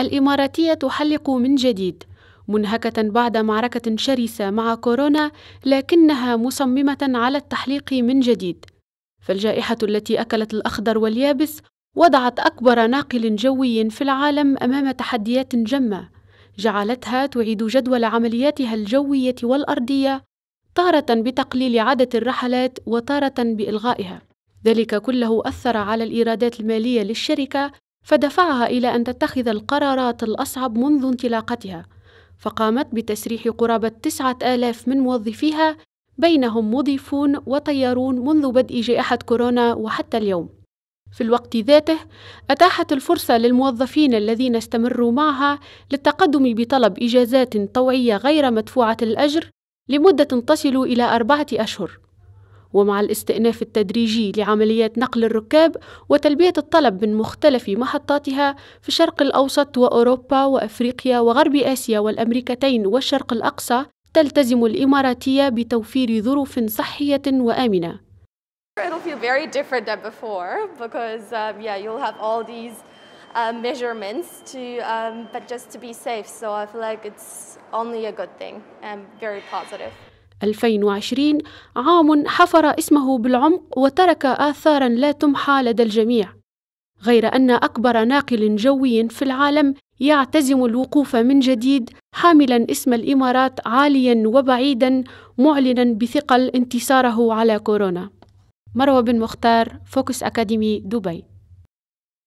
الإماراتية تحلق من جديد منهكة بعد معركة شرسة مع كورونا لكنها مصممة على التحليق من جديد فالجائحة التي أكلت الأخضر واليابس وضعت أكبر ناقل جوي في العالم أمام تحديات جمة جعلتها تعيد جدول عملياتها الجوية والأرضية تارة بتقليل عدد الرحلات وتارة بإلغائها ذلك كله أثر على الإيرادات المالية للشركة فدفعها إلى أن تتخذ القرارات الأصعب منذ انطلاقتها فقامت بتسريح قرابة تسعة آلاف من موظفيها بينهم مضيفون وطيارون منذ بدء جائحة كورونا وحتى اليوم في الوقت ذاته أتاحت الفرصة للموظفين الذين استمروا معها للتقدم بطلب إجازات طوعية غير مدفوعة الأجر لمدة تصل إلى أربعة أشهر ومع الاستئناف التدريجي لعمليات نقل الركاب وتلبية الطلب من مختلف محطاتها في الشرق الأوسط وأوروبا وأفريقيا وغرب آسيا والأمريكتين والشرق الأقصى تلتزم الإماراتية بتوفير ظروف صحية وآمنة. It'll feel very different than before because um, yeah, you'll have all these uh, measurements to, um, but just to be safe. So I feel like it's only a good thing and very positive. 2020 عام حفر اسمه بالعمق وترك آثارا لا تمحى لدى الجميع غير أن أكبر ناقل جوي في العالم يعتزم الوقوف من جديد حاملا اسم الإمارات عاليا وبعيدا معلنا بثقل انتصاره على كورونا مروى بن مختار فوكس أكاديمي دبي